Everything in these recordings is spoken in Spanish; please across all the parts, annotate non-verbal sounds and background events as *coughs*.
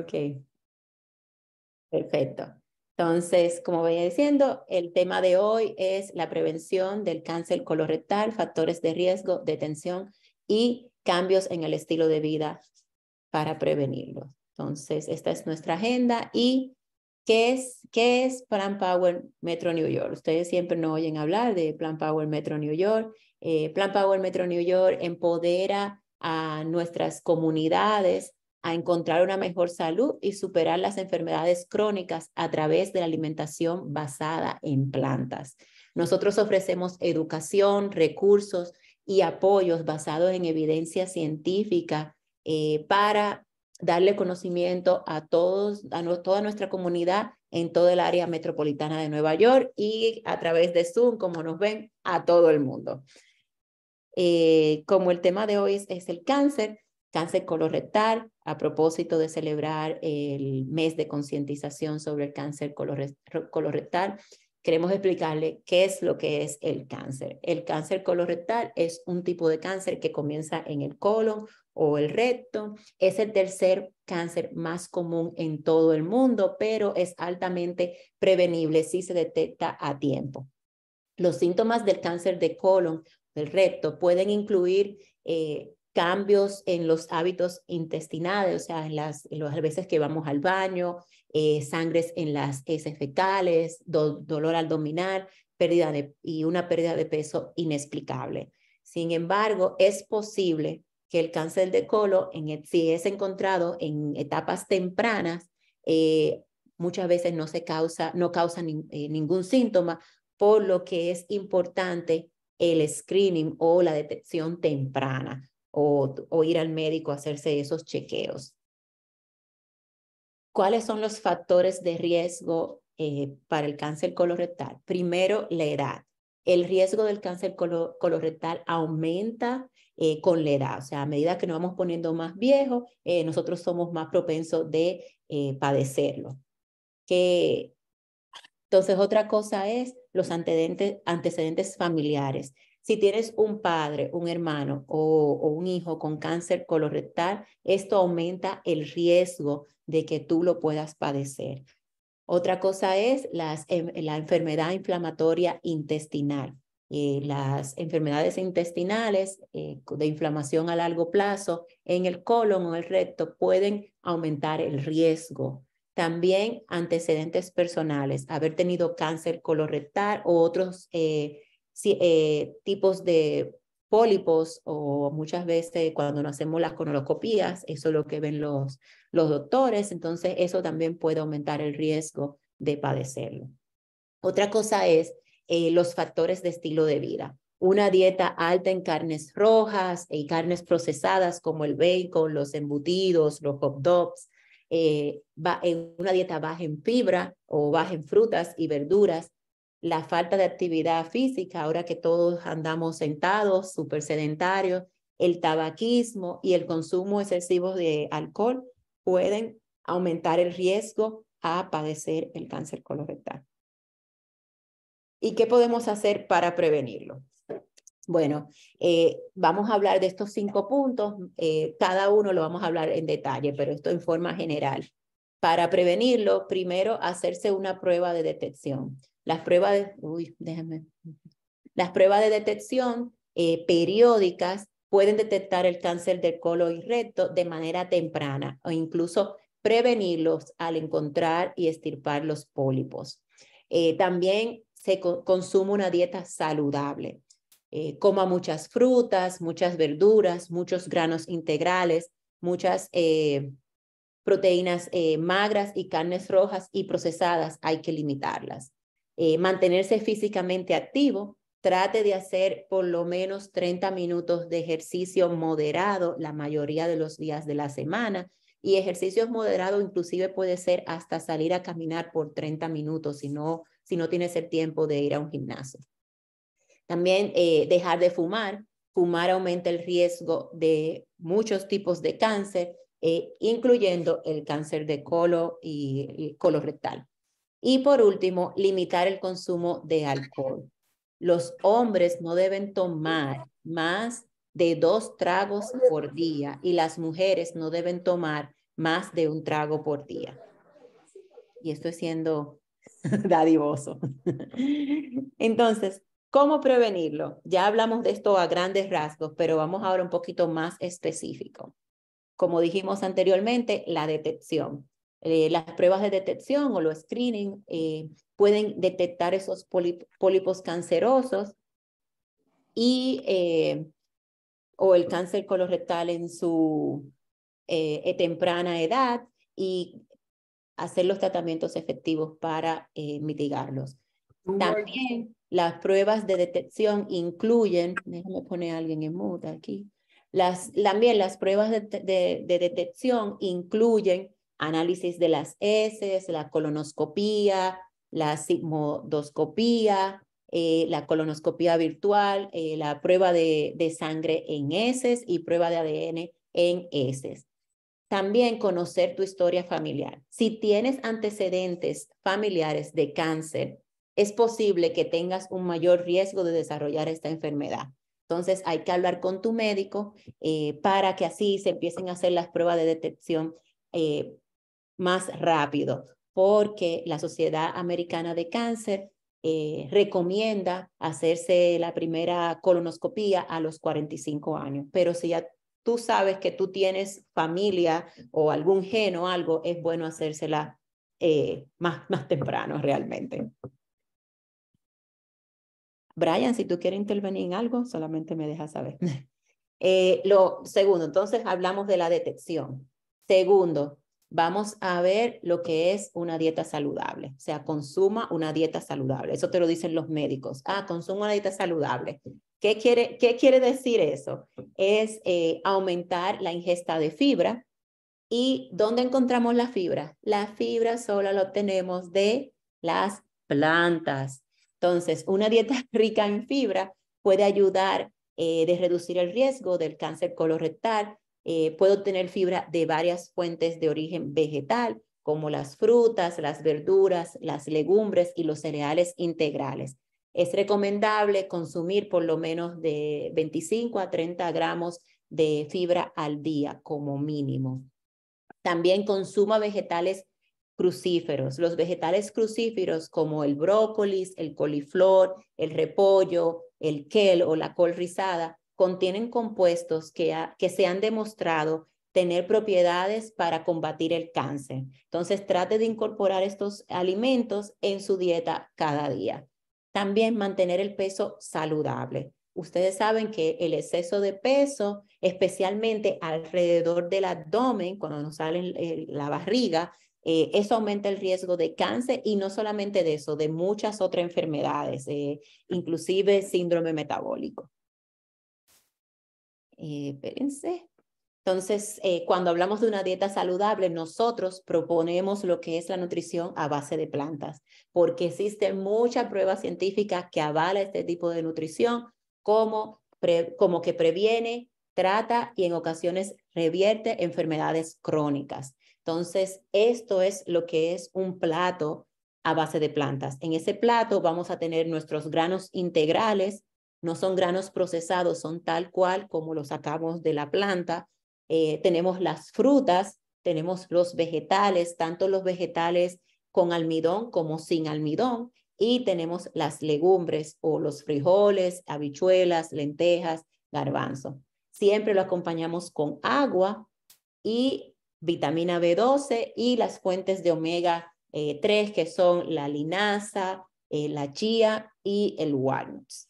Ok. Perfecto. Entonces, como venía diciendo, el tema de hoy es la prevención del cáncer colorectal, factores de riesgo, detención y cambios en el estilo de vida para prevenirlo. Entonces, esta es nuestra agenda y ¿qué es, qué Plan Power Metro New York? Ustedes siempre no oyen hablar de Plan Power Metro New York. Eh, Plan Power Metro New York empodera a nuestras comunidades a encontrar una mejor salud y superar las enfermedades crónicas a través de la alimentación basada en plantas. Nosotros ofrecemos educación, recursos y apoyos basados en evidencia científica eh, para darle conocimiento a todos, a toda nuestra comunidad en todo el área metropolitana de Nueva York y a través de Zoom, como nos ven, a todo el mundo. Eh, como el tema de hoy es el cáncer, cáncer colorectal, a propósito de celebrar el mes de concientización sobre el cáncer colorectal, queremos explicarle qué es lo que es el cáncer. El cáncer colorectal es un tipo de cáncer que comienza en el colon o el recto. Es el tercer cáncer más común en todo el mundo, pero es altamente prevenible si se detecta a tiempo. Los síntomas del cáncer de colon, del recto, pueden incluir eh, cambios en los hábitos intestinales, o sea, en las, veces que vamos al baño, eh, sangres en las heces fecales, dolor abdominal, pérdida y una pérdida de peso inexplicable. Sin embargo, es posible que el cáncer de colon, e, si es encontrado en etapas tempranas, eh, muchas veces no se causa, no causa eh, ningún síntoma, por lo que es importante el screening o la detección temprana o, o ir al médico a hacerse esos chequeos. ¿Cuáles son los factores de riesgo eh, para el cáncer colorectal? Primero, la edad. El riesgo del cáncer colo colorectal aumenta eh, con la edad, o sea, a medida que nos vamos poniendo más viejos, eh, nosotros somos más propensos de padecerlo. entonces, otra cosa es los antecedentes familiares. Si tienes un padre, un hermano o, un hijo con cáncer colorectal, esto aumenta el riesgo de que tú lo puedas padecer. Otra cosa es em, la enfermedad inflamatoria intestinal. Eh, las enfermedades intestinales eh, de inflamación a largo plazo en el colon o el recto pueden aumentar el riesgo. También antecedentes personales, haber tenido cáncer colorectal o otros eh, eh, tipos de pólipos o muchas veces cuando no hacemos las colonoscopías, eso es lo que ven los, los doctores, entonces eso también puede aumentar el riesgo de padecerlo. Otra cosa es eh, los factores de estilo de vida. Una dieta alta en carnes rojas y carnes procesadas como el bacon, los embutidos, los hot dogs, eh, una dieta baja en fibra o baja en frutas y verduras, la falta de actividad física, ahora que todos andamos sentados, súper sedentarios, el tabaquismo y el consumo excesivo de alcohol pueden aumentar el riesgo a padecer el cáncer colorectal. ¿Y qué podemos hacer para prevenirlo? Bueno, eh, vamos a hablar de estos cinco puntos, eh, cada uno lo vamos a hablar en detalle, pero esto en forma general. Para prevenirlo, primero hacerse una prueba de detección. Las pruebas de, Las pruebas de detección eh, periódicas pueden detectar el cáncer del colon y recto de manera temprana o incluso prevenirlos al encontrar y estirpar los pólipos. Eh, también se consume una dieta saludable. Eh, coma muchas frutas, muchas verduras, muchos granos integrales, muchas proteínas magras y carnes rojas y procesadas, hay que limitarlas. Eh, mantenerse físicamente activo, trate de hacer por lo menos 30 minutos de ejercicio moderado la mayoría de los días de la semana. Y ejercicios moderado inclusive puede ser hasta salir a caminar por 30 minutos si no, si no tienes el tiempo de ir a un gimnasio. También eh, dejar de fumar. Fumar aumenta el riesgo de muchos tipos de cáncer, eh, incluyendo el cáncer de colo y, y colorectal. Y por último, limitar el consumo de alcohol. Los hombres no deben tomar más de dos tragos por día y las mujeres no deben tomar más de un trago por día. Y estoy siendo *laughs* dadivoso. *laughs* Entonces, ¿cómo prevenirlo? Ya hablamos de esto a grandes rasgos, pero vamos ahora un poquito más específico. Como dijimos anteriormente, la detección. Eh, las pruebas de detección o los screening eh, pueden detectar esos pólipos cancerosos y, eh, o el cáncer colorectal en su e-, temprana edad y hacer los tratamientos efectivos para mitigarlos. También las pruebas de detección incluyen, déjame poner a alguien en mute aquí, las, también las pruebas de detección incluyen análisis de las heces, la colonoscopía, la sigmodoscopía, eh, la colonoscopía virtual, eh, la prueba de, sangre en heces y prueba de ADN en heces. También conocer tu historia familiar. Si tienes antecedentes familiares de cáncer, es posible que tengas un mayor riesgo de desarrollar esta enfermedad. Entonces hay que hablar con tu médico eh, para que así se empiecen a hacer las pruebas de detección más rápido, porque la Sociedad Americana de Cáncer eh, recomienda hacerse la primera colonoscopía a los 45 años, pero si ya tú sabes que tú tienes familia o algún gen o algo, es bueno hacérsela eh, más, *laughs* más temprano realmente. Brian, si tú quieres intervenir en algo, solamente me dejas saber. *laughs* Eh, lo segundo, entonces hablamos de la detección. Segundo, vamos a ver lo que es una dieta saludable. O sea, consuma una dieta saludable. Eso te lo dicen los médicos. Ah, consuma una dieta saludable. ¿Qué quiere, qué quiere decir eso? Es eh, aumentar la ingesta de fibra. ¿Y dónde encontramos la fibra? La fibra solo la obtenemos de las plantas. Entonces, una dieta *laughs* rica en fibra puede ayudar eh, de reducir el riesgo del cáncer colorectal, eh, puedo tener fibra de varias fuentes de origen vegetal, como las frutas, las verduras, las legumbres y los cereales integrales. Es recomendable consumir por lo menos de 25 a 30 gramos de fibra al día como mínimo. También consuma vegetales crucíferos. Los vegetales crucíferos como el brócolis, el coliflor, el repollo, el kel o la col rizada contienen compuestos que, que se han demostrado tener propiedades para combatir el cáncer. Entonces, trate de incorporar estos alimentos en su dieta cada día. También mantener el peso saludable. Ustedes saben que el exceso de peso, especialmente alrededor del abdomen, cuando nos sale la barriga, eh, eso aumenta el riesgo de cáncer y no solamente de eso, de muchas otras enfermedades, eh, inclusive síndrome metabólico. Eh, Entonces, eh, cuando hablamos de una dieta saludable, nosotros proponemos lo que es la nutrición a base de plantas, porque existe mucha prueba científica que avala este tipo de nutrición como, como que previene, trata y en ocasiones revierte enfermedades crónicas. Entonces, esto es lo que es un plato a base de plantas. En ese plato vamos a tener nuestros granos integrales, no son granos procesados, son tal cual como los sacamos de la planta. Eh, tenemos las frutas, tenemos los vegetales, tanto los vegetales con almidón como sin almidón, y tenemos las legumbres o los frijoles, habichuelas, lentejas, garbanzo. Siempre lo acompañamos con agua y vitamina B12 y las fuentes de omega 3 eh, que son la linaza, eh, la chía y el walnuts.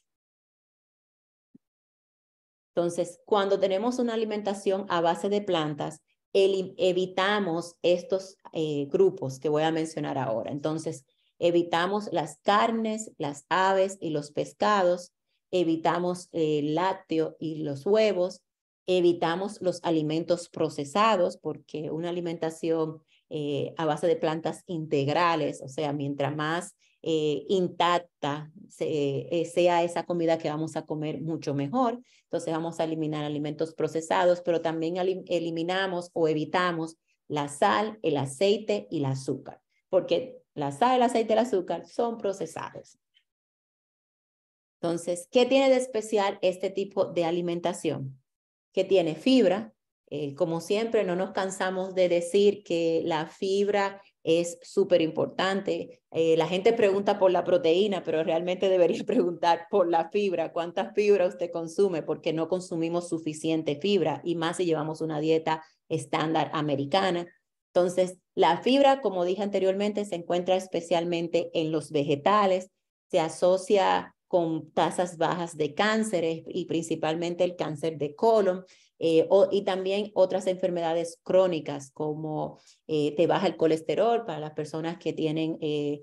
Entonces, cuando tenemos una alimentación a base de plantas, evitamos estos eh, grupos que voy a mencionar ahora. Entonces, evitamos las carnes, las aves y los pescados, evitamos eh, el lácteo y los huevos, evitamos los alimentos procesados, porque una alimentación eh, a base de plantas integrales, o sea, mientras más eh, intacta eh, sea esa comida que vamos a comer mucho mejor. Entonces vamos a eliminar alimentos procesados, pero también eliminamos o evitamos la sal, el aceite y el azúcar, porque la sal, el aceite y el azúcar son procesados. Entonces, ¿qué tiene de especial este tipo de alimentación? Que tiene fibra. Eh, como siempre, no nos cansamos de decir que la fibra es súper importante. Eh, la gente pregunta por la proteína, pero realmente debería *laughs* preguntar por la fibra, cuántas fibras usted consume, porque no consumimos suficiente fibra y más si llevamos una dieta estándar americana. Entonces, la fibra, como dije anteriormente, se encuentra especialmente en los vegetales, se asocia con tasas bajas de cánceres y principalmente el cáncer de colon. Eh, y también otras enfermedades crónicas como eh, te baja el colesterol para las personas que tienen eh,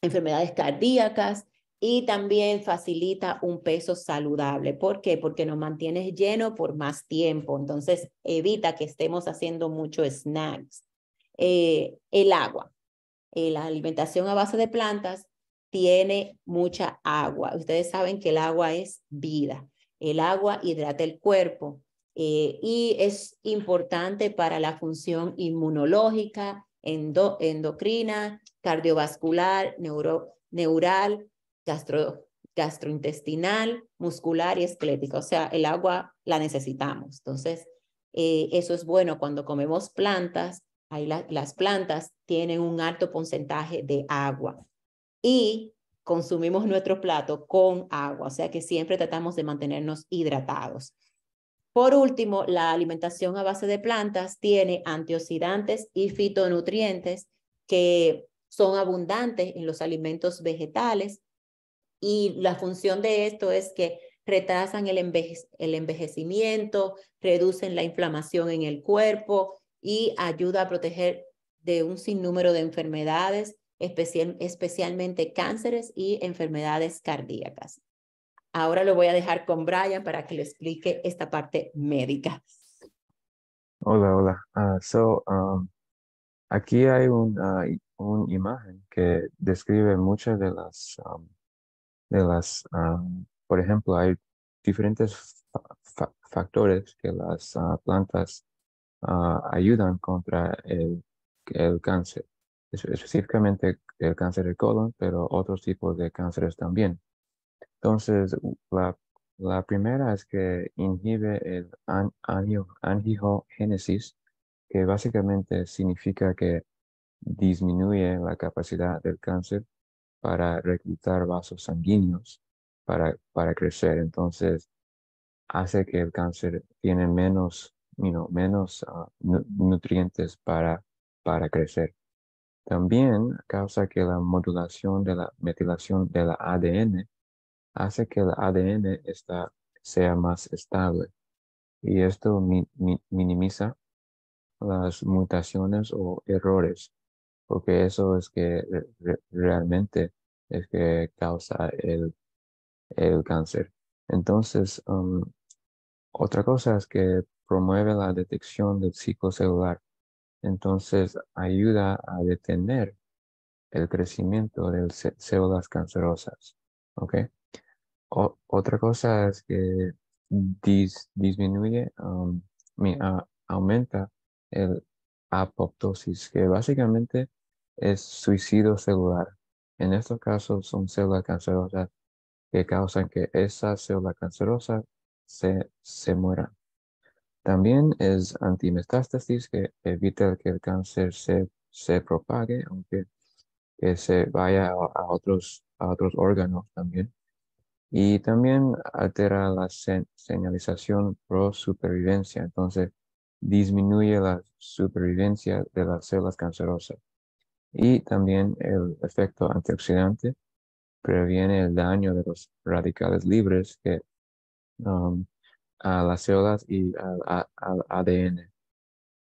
enfermedades cardíacas y también facilita un peso saludable. ¿Por qué? Porque nos mantienes lleno por más tiempo, entonces evita que estemos haciendo mucho snacks. el agua, la alimentación a base de plantas tiene mucha agua. Ustedes saben que el agua es vida. El agua hidrata el cuerpo eh, y es importante para la función inmunológica, endocrina, cardiovascular, neuro, neural, gastrointestinal, muscular y esquelética. O sea, el agua la necesitamos. Entonces, eh, eso es bueno cuando comemos plantas. Ahí las plantas tienen un alto porcentaje de agua. Y consumimos nuestro plato con agua, o sea que siempre tratamos de mantenernos hidratados. Por último, la alimentación a base de plantas tiene antioxidantes y fitonutrientes que son abundantes en los alimentos vegetales y la función de esto es que retrasan el, el envejecimiento, reducen la inflamación en el cuerpo y ayuda a proteger de un sinnúmero de enfermedades especialmente cánceres y enfermedades cardíacas. Ahora lo voy a dejar con Brian para que le explique esta parte médica. Hola, hola. Ah, so, um, aquí hay una ah, imagen que describe muchas de las, um, de las um, por ejemplo, hay diferentes factores que las ah, plantas ayudan contra el cáncer específicamente el cáncer de colon, pero otros tipos de cánceres también. Entonces, la, primera es que inhibe el angiogénesis, que básicamente significa que disminuye la capacidad del cáncer para reclutar vasos sanguíneos para, para crecer. Entonces, hace que el cáncer tiene menos, menos ah, nutrientes para, para crecer. También causa que la modulación de la metilación de la ADN hace que el ADN está, sea más estable y esto minimiza las mutaciones o errores porque eso es que realmente es que causa el, cáncer. Entonces, um, otra cosa es que promueve la detección del ciclo celular entonces ayuda a detener el crecimiento de células cancerosas. ¿ok? otra cosa es que disminuye, aumenta el apoptosis, que básicamente es suicidio celular. En estos casos son células cancerosas que causan que esa célula cancerosa se, se muera. También es antimetástasis que evita que el cáncer se, se propague, aunque que se vaya a otros, otros órganos también. Y también altera la señalización pro supervivencia, entonces disminuye la supervivencia de las células cancerosas. Y también el efecto antioxidante previene el daño de los radicales libres que um, a las células y al, ADN.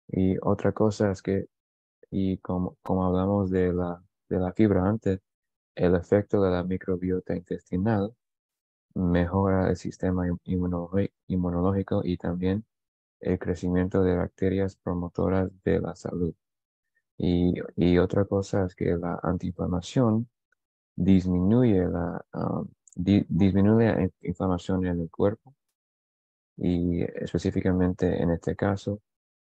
Y otra cosa es que, y como, como hablamos de la, de la fibra antes, el efecto de la microbiota intestinal mejora el sistema inmunológico y también el crecimiento de bacterias promotoras de la salud. Y, y otra cosa es que la antiinflamación disminuye la, ah, disminuye la inflamación en el cuerpo y específicamente en este caso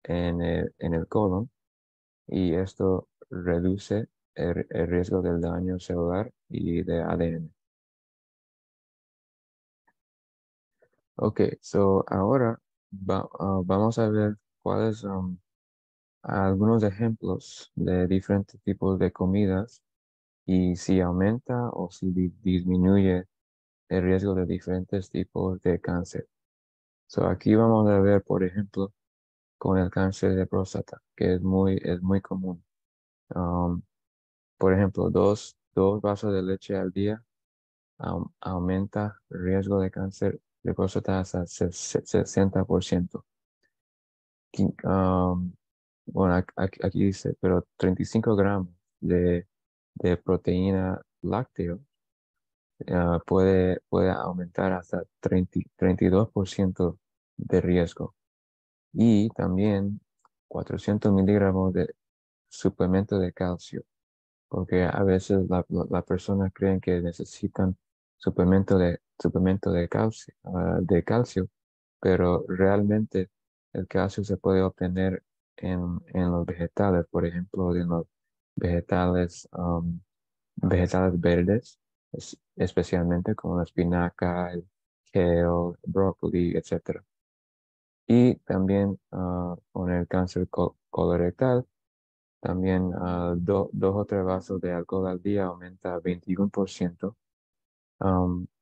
en el, colon y esto reduce el, riesgo del daño celular y de ADN. Ok, so ahora ah, vamos a ver cuáles son algunos ejemplos de diferentes tipos de comidas y si aumenta o si disminuye el riesgo de diferentes tipos de cáncer. So aquí vamos a ver, por ejemplo, con el cáncer de próstata, que es muy, es muy común. Um, por ejemplo, dos, vasos de leche al día um, aumenta el riesgo de cáncer de próstata hasta 60%. Um, bueno, aquí, dice, pero 35 gramos de, proteína lácteo uh, puede, puede aumentar hasta 32% de riesgo. Y también 400 miligramos de suplemento de calcio, porque a veces las la, personas creen que necesitan suplemento de, suplemento de calcio, ah, de calcio, pero realmente el calcio se puede obtener en, los vegetales, por ejemplo, en los vegetales, um, vegetales verdes, especialmente como la espinaca, el kale, brócoli, etc y también ah, con el cáncer colorectal. También ah, dos o tres vasos de alcohol al día aumenta 21%,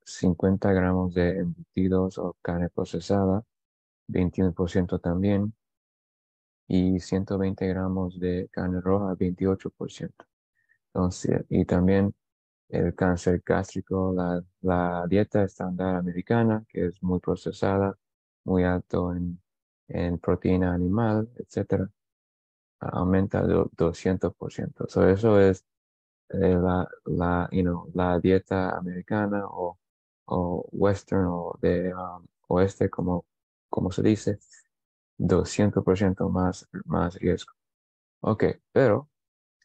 50 gramos de embutidos o carne procesada, 21% también, y 120 gramos de carne roja, 28%. Entonces, y también el cáncer gástrico, la dieta estándar americana, que es muy procesada, muy alto en, proteína animal, etc., aumenta 200%. So eso es eh, la, la, dieta americana o, western o de um, oeste, como, como se dice, 200% más, más riesgo. Ok, pero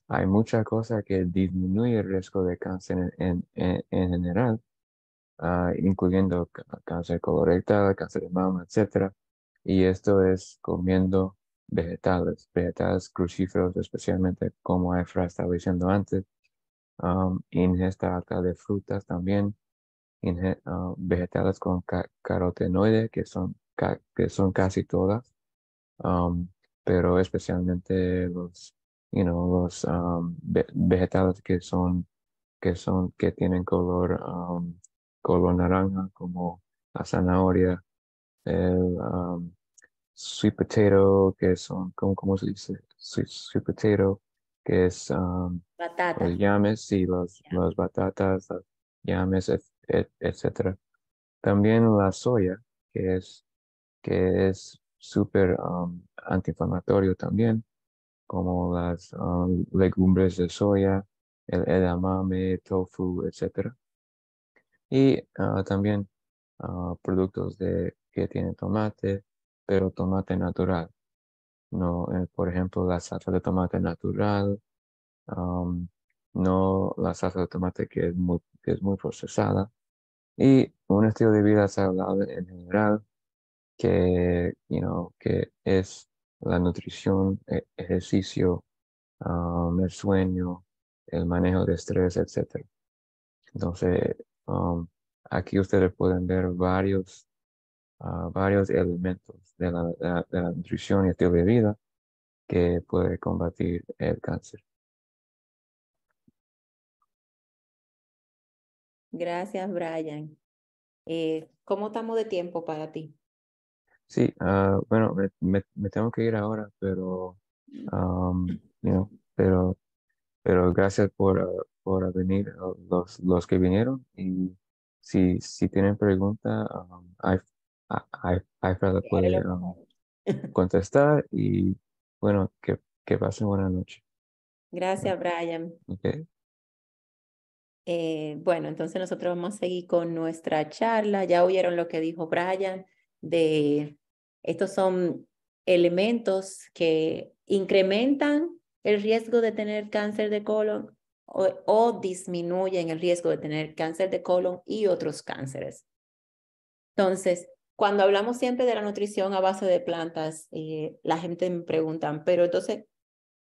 hay muchas cosas que disminuye el riesgo de cáncer en, en, en general Ah, incluyendo cáncer colorectal, cáncer de mama, etc. Y esto es comiendo vegetales, vegetales crucíferos, especialmente como Efra estaba diciendo antes, um, ingesta alta de frutas también, ah, vegetales con carotenoides, que son, que son casi todas, um, pero especialmente los, you los um, vegetales que son, que son, que tienen color color naranja como la zanahoria, el um, sweet potato, que son, ¿cómo, cómo se dice? Sweet, potato, que es... Um, Batata. Los sí, las batatas, las llames, etc. También la soya, que es que es súper um, antiinflamatorio también, como las um, legumbres de soya, el edamame, tofu, etcétera. Y ah, también ah, productos de, que tienen tomate, pero tomate natural. No, eh, por ejemplo, la salsa de tomate natural, no la salsa de tomate que es, muy, que es muy procesada. Y un estilo de vida saludable en general, que, you know, que es la nutrición, e-, ejercicio, el sueño, el manejo de estrés, etc. Entonces, Um, aquí ustedes pueden ver varios, ah, varios elementos de la, de, la nutrición y estilo de vida que puede combatir el cáncer. Gracias, Brian. Eh, ¿Cómo estamos de tiempo para ti? Sí, ah, bueno, me, tengo que ir ahora, pero, um, pero, pero gracias por, ah, por venir, los, los que vinieron. Y si, si tienen preguntas, um, Aifra puede um, *laughs* contestar. Y bueno, que, que pasen buena noche. Gracias, Brian. Eh, bueno, entonces nosotros vamos a seguir con nuestra charla. Ya oyeron lo que dijo Brian de estos son elementos que incrementan el riesgo de tener cáncer de colon o, disminuyen el riesgo de tener cáncer de colon y otros cánceres. Entonces, cuando hablamos siempre de la nutrición a base de plantas, eh, la gente me pregunta, pero entonces,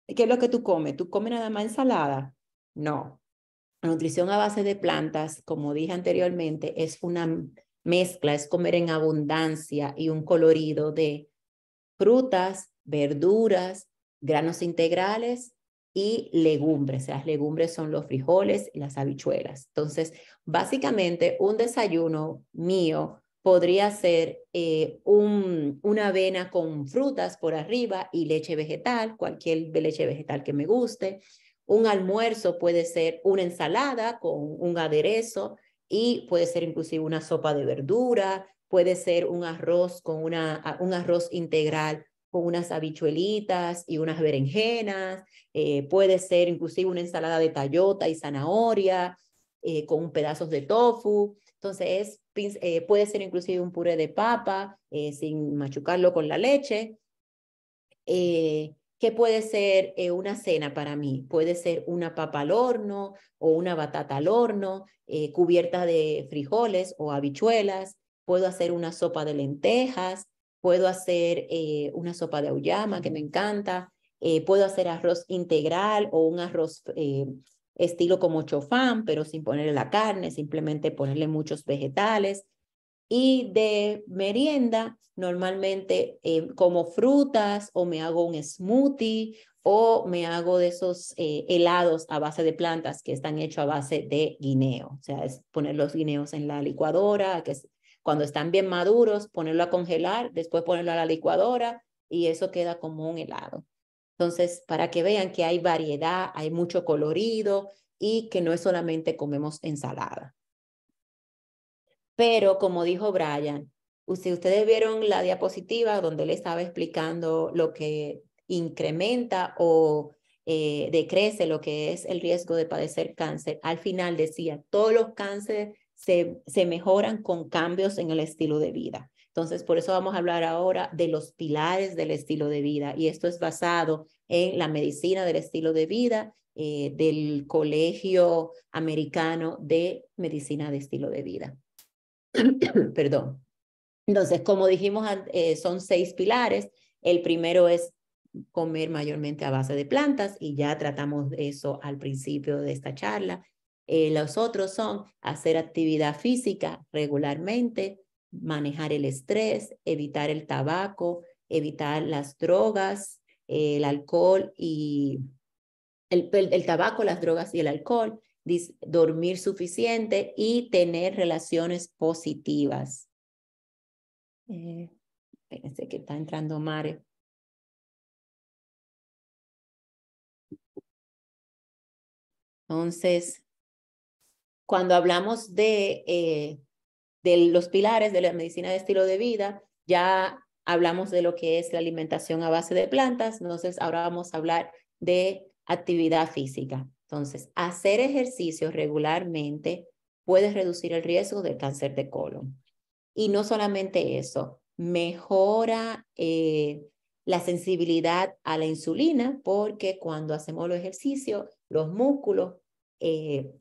¿qué es lo que tú comes? ¿Tú comes nada más ensalada? No. La nutrición a base de plantas, como dije anteriormente, es una mezcla, es comer en abundancia y un colorido de frutas, verduras, granos integrales y legumbres. Las legumbres son los frijoles y las habichuelas. Entonces, básicamente, un desayuno mío podría ser eh, una avena con frutas por arriba y leche vegetal, cualquier leche vegetal que me guste. Un almuerzo puede ser una ensalada con un aderezo y puede ser inclusive una sopa de verdura, puede ser un arroz con una, un arroz integral con unas habichuelitas y unas berenjenas, eh, puede ser inclusive una ensalada de tallota y zanahoria, eh, con pedazos de tofu. Entonces, eh, puede ser inclusive un puré de papa eh, sin machucarlo con la leche. ¿Qué puede ser una cena para mí? Puede ser una papa al horno o una batata al horno, cubierta de frijoles o habichuelas. Puedo hacer una sopa de lentejas, puedo hacer eh, una sopa de auyama que me encanta, eh, puedo hacer arroz integral o un arroz eh, estilo como chofán, pero sin ponerle la carne, simplemente ponerle muchos vegetales. Y de merienda, normalmente como frutas o me hago un smoothie o me hago de esos helados a base de plantas que están hechos a base de guineo. O sea, es poner los guineos en la licuadora, que es cuando están bien maduros, ponerlo a congelar, después ponerlo a la licuadora y eso queda como un helado. Entonces, para que vean que hay variedad, hay mucho colorido y que no es solamente comemos ensalada. Pero como dijo Brian, si ustedes vieron la diapositiva donde le estaba explicando lo que incrementa o eh, decrece lo que es el riesgo de padecer cáncer, al final decía, todos los cánceres se, mejoran con cambios en el estilo de vida. Entonces, por eso vamos a hablar ahora de los pilares del estilo de vida y esto es basado en la medicina del estilo de vida eh, del Colegio Americano de Medicina de Estilo de Vida. *coughs* Perdón. Entonces, como dijimos, eh, son seis pilares. El primero es comer mayormente a base de plantas y ya tratamos eso al principio de esta charla. Eh, los otros son hacer actividad física regularmente, manejar el estrés, evitar el tabaco, evitar las drogas, eh, el alcohol y el, tabaco, las drogas y el alcohol, dormir suficiente y tener relaciones positivas. Eh, que está entrando Mare. Entonces, cuando hablamos de, eh, de los pilares de la medicina de estilo de vida, ya hablamos de lo que es la alimentación a base de plantas, entonces ahora vamos a hablar de actividad física. Entonces, hacer ejercicio regularmente puede reducir el riesgo de cáncer de colon. Y no solamente eso, mejora eh, la sensibilidad a la insulina porque cuando hacemos los ejercicios, los músculos eh,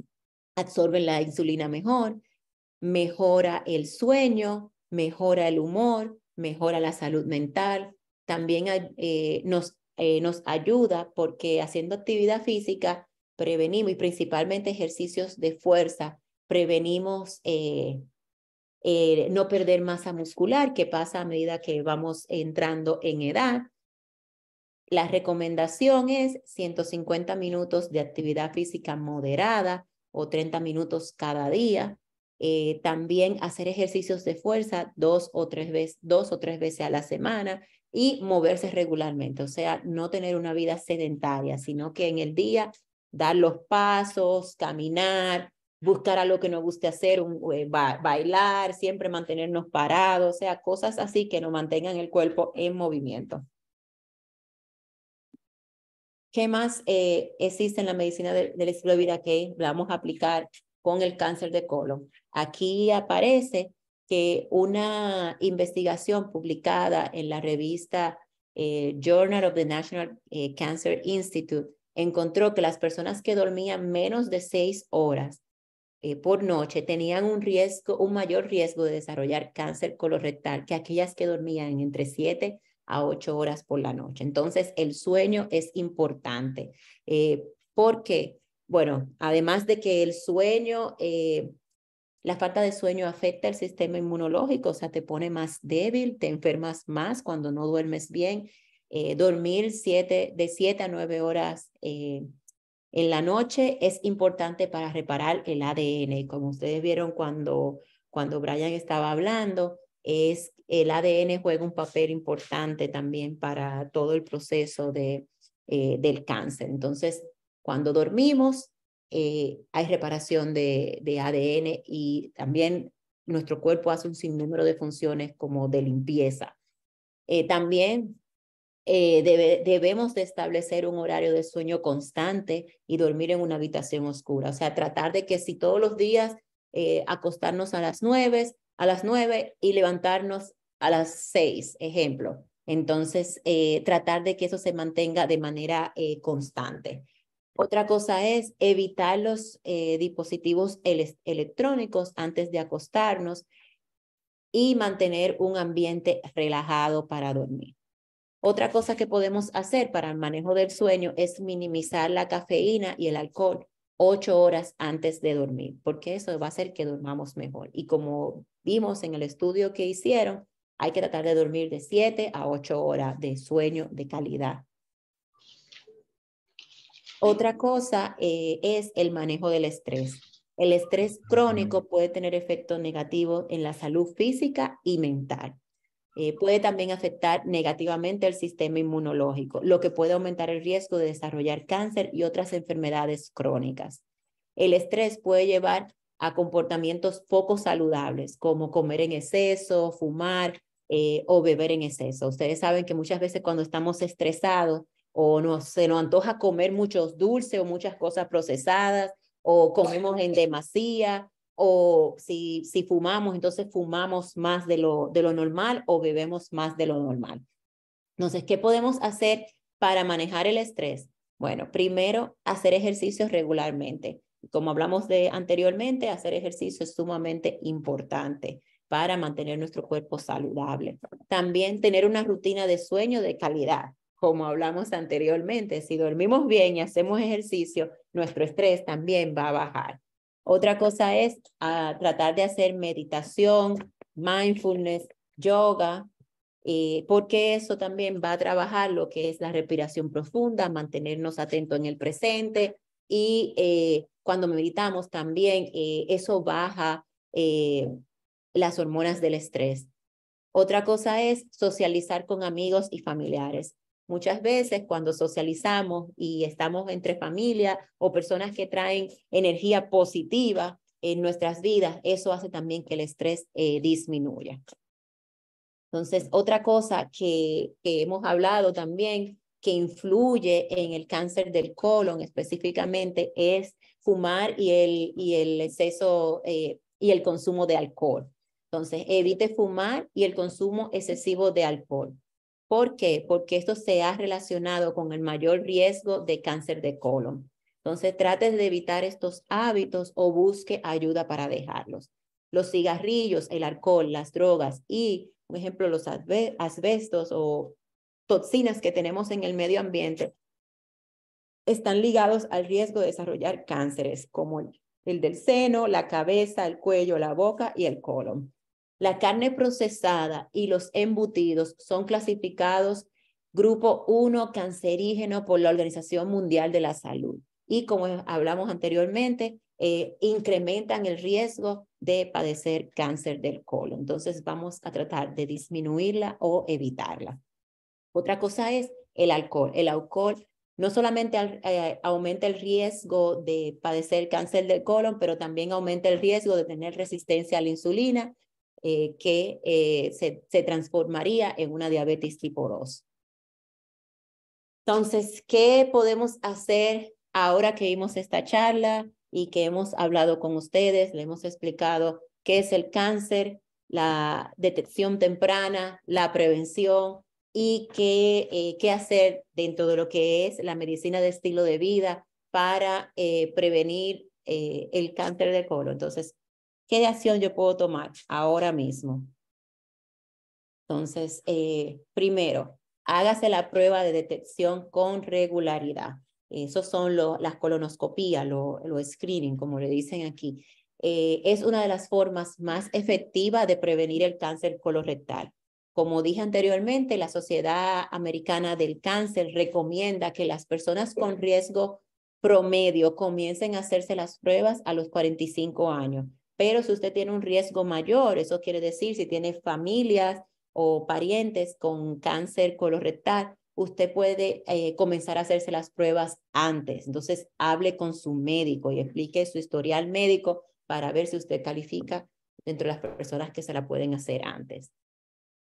absorben la insulina mejor, mejora el sueño, mejora el humor, mejora la salud mental, también eh, eh, nos, ayuda porque haciendo actividad física prevenimos y principalmente ejercicios de fuerza, prevenimos eh, no perder masa muscular que pasa a medida que vamos entrando en edad. La recomendación es 150 minutos de actividad física moderada, o 30 minutos cada día. Eh, también hacer ejercicios de fuerza dos o, tres veces, dos o tres veces a la semana y moverse regularmente, o sea, no tener una vida sedentaria, sino que en el día dar los pasos, caminar, buscar algo que nos guste hacer, eh, bailar, siempre mantenernos parados, o sea, cosas así que nos mantengan el cuerpo en movimiento. ¿Qué más eh, existe en la medicina del, del estilo que vamos a aplicar con el cáncer de colon? Aquí aparece que una investigación publicada en la revista eh, Journal of the National eh, Cancer Institute encontró que las personas que dormían menos de seis horas por noche tenían un riesgo, un mayor riesgo de desarrollar cáncer colorectal que aquellas que dormían entre siete a ocho horas por la noche. Entonces, el sueño es importante eh, porque, bueno, además de que el sueño, eh, la falta de sueño afecta el sistema inmunológico, o sea, te pone más débil, te enfermas más cuando no duermes bien. Eh, dormir siete, de 7 a nueve horas en la noche es importante para reparar el ADN. como ustedes vieron cuando, cuando Brian estaba hablando, es el ADN juega un papel importante también para todo el proceso de, eh, del cáncer. Entonces, cuando dormimos, eh, hay reparación de, ADN y también nuestro cuerpo hace un sinnúmero de funciones como de limpieza. Eh, también debemos de establecer un horario de sueño constante y dormir en una habitación oscura. O sea, tratar de que si todos los días acostarnos a las nueve, a las nueve y levantarnos a las seis, ejemplo. Entonces, eh, tratar de que eso se mantenga de manera eh, constante. Otra cosa es evitar los eh, dispositivos electrónicos antes de acostarnos y mantener un ambiente relajado para dormir. Otra cosa que podemos hacer para el manejo del sueño es minimizar la cafeína y el alcohol ocho horas antes de dormir, porque eso va a hacer que durmamos mejor. Y como vimos en el estudio que hicieron, hay que tratar de dormir de 7 a 8 horas de sueño de calidad. Otra cosa eh, es el manejo del estrés. El estrés crónico puede tener efectos negativos en la salud física y mental. Eh, puede también afectar negativamente el sistema inmunológico, lo que puede aumentar el riesgo de desarrollar cáncer y otras enfermedades crónicas. El estrés puede llevar a comportamientos poco saludables, como comer en exceso, fumar eh, o beber en exceso. Ustedes saben que muchas veces cuando estamos estresados o nos, se nos antoja comer muchos dulces o muchas cosas procesadas, o comemos en demasía, o si, si fumamos, entonces fumamos más de lo, de lo normal o bebemos más de lo normal. Entonces, ¿qué podemos hacer para manejar el estrés? Bueno, primero, hacer ejercicios regularmente como hablamos de anteriormente, hacer ejercicio es sumamente importante para mantener nuestro cuerpo saludable. También tener una rutina de sueño de calidad, como hablamos anteriormente. Si dormimos bien y hacemos ejercicio, nuestro estrés también va a bajar. Otra cosa es ah, tratar de hacer meditación, mindfulness, yoga, eh, porque eso también va a trabajar lo que es la respiración profunda, mantenernos atentos en el presente, y eh, cuando meditamos también eh, eso baja eh, las hormonas del estrés. Otra cosa es socializar con amigos y familiares. Muchas veces cuando socializamos y estamos entre familia o personas que traen energía positiva en nuestras vidas, eso hace también que el estrés disminuya. Entonces, otra cosa que hemos hablado también que influye en el cáncer del colon específicamente es fumar y el, y el exceso eh, y el consumo de alcohol. Entonces, evite fumar y el consumo excesivo de alcohol. ¿Por qué? Porque esto se ha relacionado con el mayor riesgo de cáncer de colon. Entonces, trate de evitar estos hábitos o busque ayuda para dejarlos. Los cigarrillos, el alcohol, las drogas y, por ejemplo, los asbestos o toxinas que tenemos en el medio ambiente están ligados al riesgo de desarrollar cánceres como el, del seno, la cabeza, el cuello, la boca y el colon. La carne procesada y los embutidos son clasificados grupo 1 cancerígeno por la Organización Mundial de la Salud y como hablamos anteriormente, eh, incrementan el riesgo de padecer cáncer del colon. Entonces vamos a tratar de disminuirla o evitarla. Otra cosa es el alcohol. El alcohol no solamente eh, aumenta el riesgo de padecer cáncer del colon, pero también aumenta el riesgo de tener resistencia a la insulina, eh, que eh, se, se, transformaría en una diabetes tipo 2. Entonces, ¿qué podemos hacer ahora que vimos esta charla y que hemos hablado con ustedes? Le hemos explicado qué es el cáncer, la detección temprana, la prevención, y qué, eh, qué hacer dentro de lo que es la medicina de estilo de vida para eh, prevenir eh, el cáncer de colon. Entonces, ¿qué acción yo puedo tomar ahora mismo? Entonces, primero, hágase la prueba de detección con regularidad. Esos son las colonoscopías, lo, lo screening, como le dicen aquí. es una de las formas más efectivas de prevenir el cáncer colorectal. Como dije anteriormente, la Sociedad Americana del Cáncer recomienda que las personas con riesgo promedio comiencen a hacerse las pruebas a los 45 años. Pero si usted tiene un riesgo mayor, eso quiere decir si tiene familias o parientes con cáncer colorectal, usted puede eh, comenzar a hacerse las pruebas antes. Entonces, hable con su médico y explique su historial médico para ver si usted califica entre las personas que se la pueden hacer antes.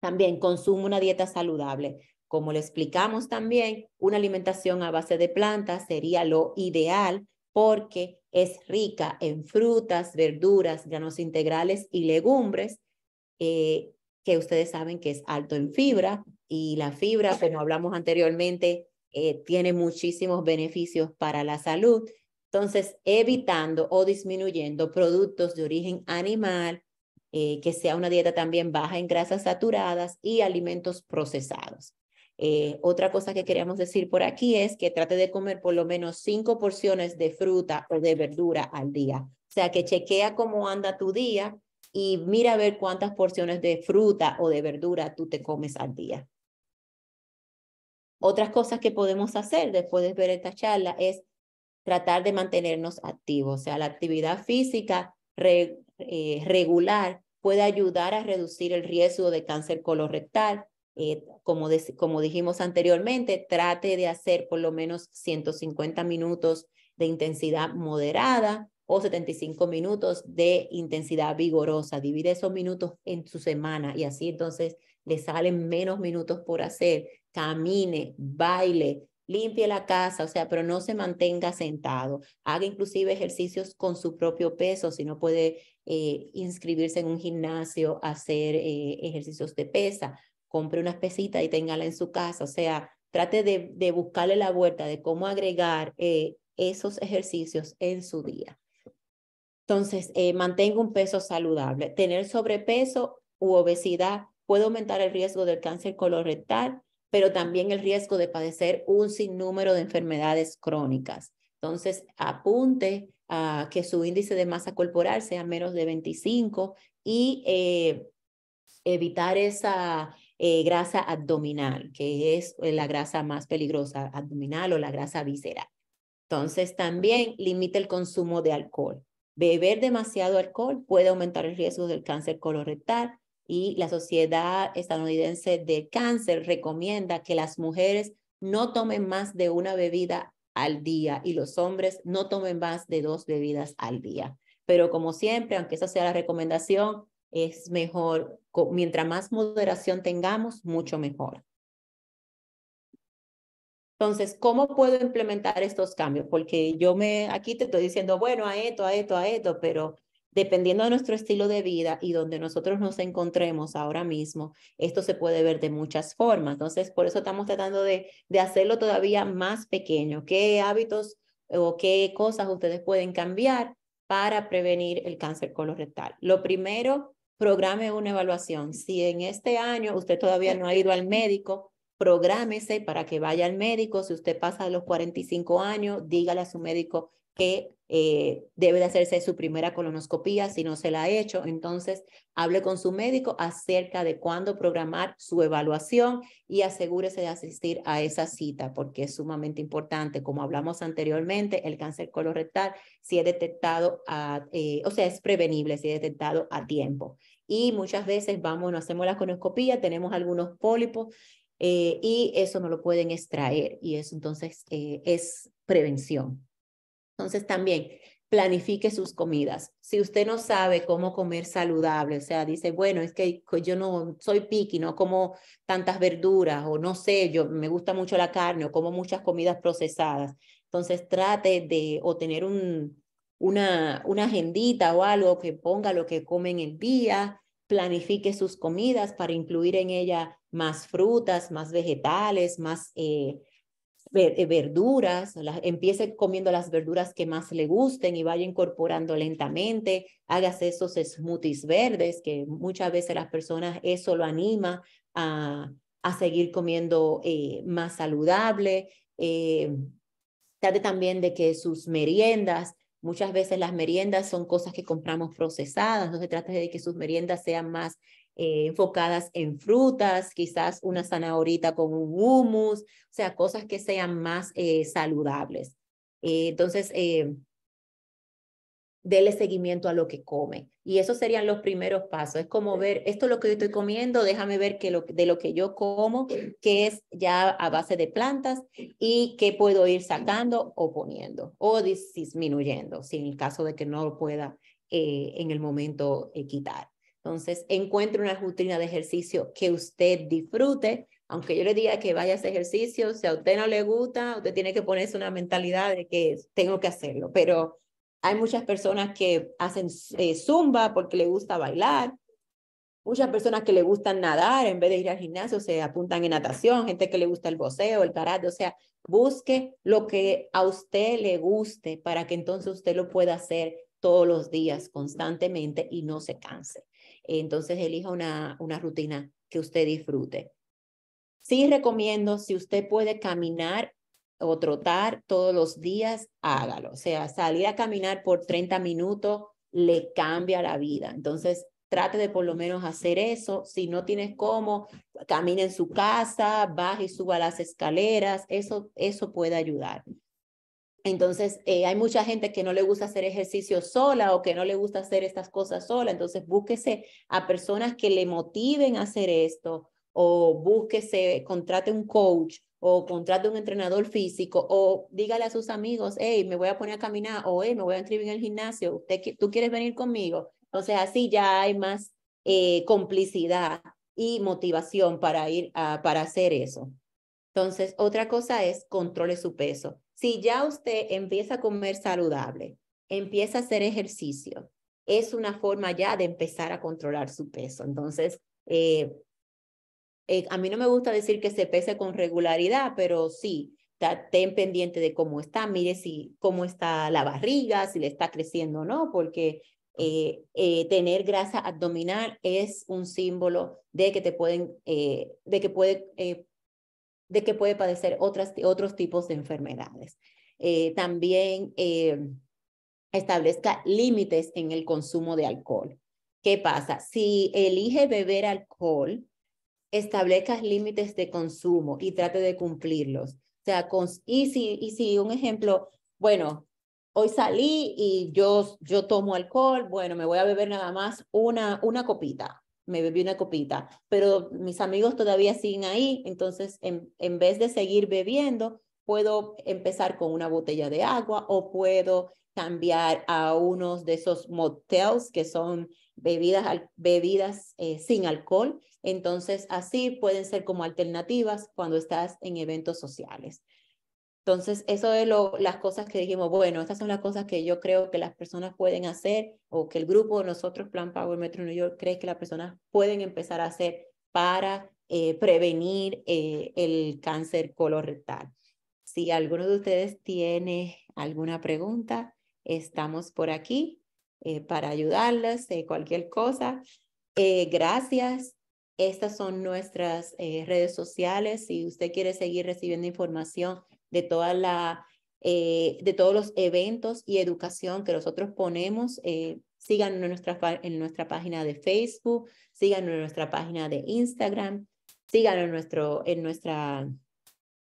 También consume una dieta saludable. Como le explicamos también, una alimentación a base de plantas sería lo ideal porque es rica en frutas, verduras, granos integrales y legumbres, eh, que ustedes saben que es alto en fibra. Y la fibra, como hablamos anteriormente, eh, tiene muchísimos beneficios para la salud. Entonces, evitando o disminuyendo productos de origen animal, eh, que sea una dieta también baja en grasas saturadas y alimentos procesados. Eh, otra cosa que queríamos decir por aquí es que trate de comer por lo menos cinco porciones de fruta o de verdura al día. O sea, que chequea cómo anda tu día y mira a ver cuántas porciones de fruta o de verdura tú te comes al día. Otras cosas que podemos hacer después de ver esta charla es tratar de mantenernos activos, o sea, la actividad física, re, eh, regular puede ayudar a reducir el riesgo de cáncer colorectal. Eh, como, como dijimos anteriormente, trate de hacer por lo menos 150 minutos de intensidad moderada o 75 minutos de intensidad vigorosa. Divide esos minutos en su semana y así entonces le salen menos minutos por hacer. Camine, baile, limpie la casa, o sea, pero no se mantenga sentado. Haga inclusive ejercicios con su propio peso, si no puede eh, inscribirse en un gimnasio, hacer eh, ejercicios de pesa, compre unas pesitas y téngala en su casa, o sea, trate de, buscarle la vuelta de cómo agregar eh, esos ejercicios en su día. Entonces, mantenga un peso saludable. Tener sobrepeso u obesidad puede aumentar el riesgo del cáncer colorectal pero también el riesgo de padecer un sinnúmero de enfermedades crónicas. Entonces, apunte a que su índice de masa corporal sea menos de 25 y eh, evitar esa eh, grasa abdominal, que es la grasa más peligrosa, abdominal o la grasa visceral. Entonces, también limite el consumo de alcohol. Beber demasiado alcohol puede aumentar el riesgo del cáncer colorectal, y la Sociedad Estadounidense de Cáncer recomienda que las mujeres no tomen más de una bebida al día y los hombres no tomen más de dos bebidas al día. Pero como siempre, aunque esa sea la recomendación, es mejor, mientras más moderación tengamos, mucho mejor. Entonces, ¿cómo puedo implementar estos cambios? Porque yo me, aquí te estoy diciendo, bueno, a esto, a esto, a esto, pero Dependiendo de nuestro estilo de vida y donde nosotros nos encontremos ahora mismo, esto se puede ver de muchas formas. Entonces, por eso estamos tratando de, hacerlo todavía más pequeño. ¿Qué hábitos o qué cosas ustedes pueden cambiar para prevenir el cáncer colorectal? Lo primero, programe una evaluación. Si en este año usted todavía no ha ido al médico, prográmese para que vaya al médico. Si usted pasa los 45 años, dígale a su médico que eh, debe de hacerse su primera colonoscopia si no se la ha hecho. Entonces, hable con su médico acerca de cuándo programar su evaluación y asegúrese de asistir a esa cita porque es sumamente importante. Como hablamos anteriormente, el cáncer colorectal si es detectado, eh, o sea, es prevenible si es detectado a tiempo. Y muchas veces vamos, no hacemos la colonoscopia tenemos algunos pólipos eh, y eso no lo pueden extraer y eso entonces es prevención. Entonces también planifique sus comidas. Si usted no sabe cómo comer saludable, o sea, dice, bueno, es que yo no soy piqui, no como tantas verduras o no sé, yo me gusta mucho la carne o como muchas comidas procesadas. Entonces trate de o tener una, una agendita o algo que ponga lo que comen en el día, planifique sus comidas para incluir en ella más frutas, más vegetales, más eh, eh, verduras, empiece comiendo las verduras que más le gusten y vaya incorporando lentamente, hágase esos smoothies verdes, que muchas veces las personas eso lo anima a, seguir comiendo eh, más saludable. Eh, trate también de que sus meriendas, muchas veces las meriendas son cosas que compramos procesadas, no se trata de que sus meriendas sean más eh, enfocadas en frutas, quizás una zanahorita con un hummus, o sea, cosas que sean más eh, saludables. Eh, entonces, dele seguimiento a lo que come. Y esos serían los primeros pasos. Es como ver, esto es lo que yo estoy comiendo, déjame ver que lo, de lo que yo como, que es ya a base de plantas y que puedo ir sacando o poniendo o disminuyendo, si en el caso de que no lo pueda en el momento quitar. Entonces, encuentre una rutina de ejercicio que usted disfrute. Aunque yo le diga que vaya a ese ejercicio, si a usted no le gusta, usted tiene que ponerse una mentalidad de que tengo que hacerlo. Pero hay muchas personas que hacen eh, zumba porque le gusta bailar. Muchas personas que le gustan nadar en vez de ir al gimnasio se apuntan en natación, gente que le gusta el boxeo, el karate, o sea, busque lo que a usted le guste para que entonces usted lo pueda hacer todos los días constantemente y no se canse entonces elija una, una rutina que usted disfrute. Sí recomiendo, si usted puede caminar o trotar todos los días, hágalo. O sea, salir a caminar por 30 minutos le cambia la vida. Entonces, trate de por lo menos hacer eso. Si no tienes cómo, camine en su casa, baja y suba las escaleras. Eso, eso puede ayudar. Entonces, eh, hay mucha gente que no le gusta hacer ejercicio sola o que no le gusta hacer estas cosas sola. Entonces, búsquese a personas que le motiven a hacer esto o búsquese, contrate un coach o contrate un entrenador físico o dígale a sus amigos, hey, me voy a poner a caminar o hey, me voy a inscribir en el gimnasio, ¿Usted, ¿tú quieres venir conmigo? Entonces, así ya hay más eh, complicidad y motivación para ir para hacer eso. Entonces, otra cosa es controle su peso. Si ya usted empieza a comer saludable, empieza a hacer ejercicio, es una forma ya de empezar a controlar su peso. Entonces, eh, eh, a mí no me gusta decir que se pese con regularidad, pero sí, ten pendiente de cómo está, mire si cómo está la barriga, si le está creciendo o no, porque eh, tener grasa abdominal es un símbolo de que te pueden, de que puede de que puede padecer otras, otros tipos de enfermedades. Eh, también eh, establezca límites en el consumo de alcohol. ¿Qué pasa? Si elige beber alcohol, establezca límites de consumo y trate de cumplirlos. O sea, y, si, y si un ejemplo, bueno, hoy salí y yo, yo tomo alcohol, bueno, me voy a beber nada más una, una copita me bebí una copita, pero mis amigos todavía siguen ahí, entonces en, vez de seguir bebiendo, puedo empezar con una botella de agua o puedo cambiar a unos de esos motels que son bebidas, bebidas eh, sin alcohol. Entonces, así pueden ser como alternativas cuando estás en eventos sociales. Entonces, eso es lo, las cosas que dijimos, bueno, estas son las cosas que yo creo que las personas pueden hacer o que el grupo de nosotros, Plan Power Metro New York, cree que las personas pueden empezar a hacer para eh, prevenir eh, el cáncer colorectal. Si alguno de ustedes tiene alguna pregunta, estamos por aquí eh, para ayudarles, cualquier cosa. gracias. Estas son nuestras redes sociales. Si usted quiere seguir recibiendo información, de, toda la, eh, de todos los eventos y educación que nosotros ponemos. Eh, síganos en nuestra, en nuestra página de Facebook, síganos en nuestra página de Instagram, síganos en nuestro, en nuestra,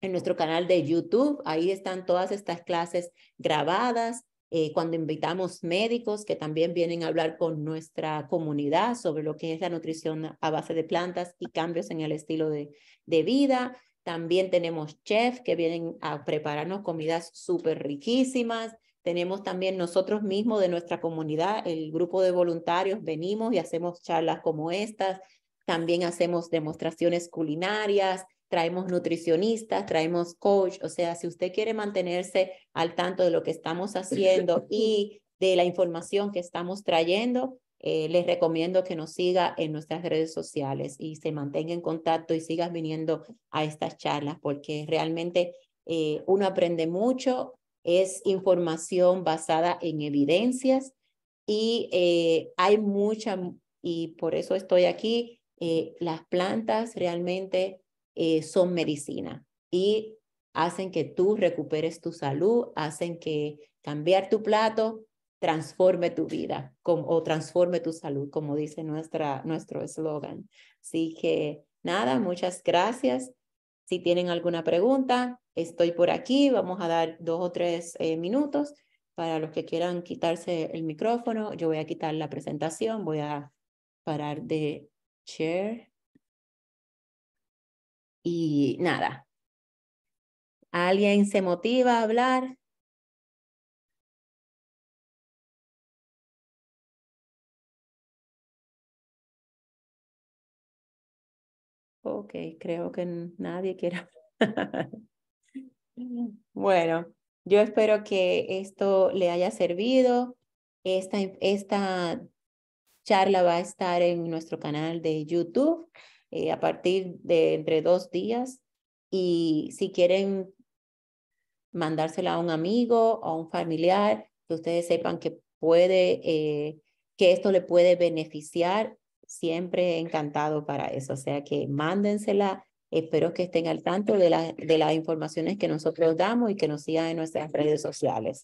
en nuestro canal de YouTube. Ahí están todas estas clases grabadas. Eh, cuando invitamos médicos que también vienen a hablar con nuestra comunidad sobre lo que es la nutrición a base de plantas y cambios en el estilo de, de vida. También tenemos chefs que vienen a prepararnos comidas súper riquísimas. Tenemos también nosotros mismos de nuestra comunidad, el grupo de voluntarios, venimos y hacemos charlas como estas. También hacemos demostraciones culinarias, traemos nutricionistas, traemos coach. O sea, si usted quiere mantenerse al tanto de lo que estamos haciendo *laughs* y de la información que estamos trayendo, eh, les recomiendo que nos siga en nuestras redes sociales y se mantenga en contacto y sigas viniendo a estas charlas porque realmente eh, uno aprende mucho, es información basada en evidencias y eh, hay mucha, y por eso estoy aquí, las plantas realmente son medicina y hacen que tú recuperes tu salud, hacen que cambiar tu plato transforme tu vida o transforme tu salud, como dice nuestra, nuestro eslogan. Así que nada, muchas gracias. Si tienen alguna pregunta, estoy por aquí. Vamos a dar dos o tres eh, minutos para los que quieran quitarse el micrófono. Yo voy a quitar la presentación, voy a parar de share. Y nada, ¿alguien se motiva a hablar? Ok, creo que nadie quiere. *laughs* bueno, yo espero que esto le haya servido. Esta, esta charla va a estar en nuestro canal de YouTube eh, a partir de entre dos días. Y si quieren mandársela a un amigo o a un familiar, que ustedes sepan que puede, eh, que esto le puede beneficiar siempre encantado para eso. O sea que mándensela. Espero que estén al tanto de, de las informaciones que nosotros damos y que nos sigan en nuestras redes sociales.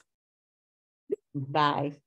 Bye.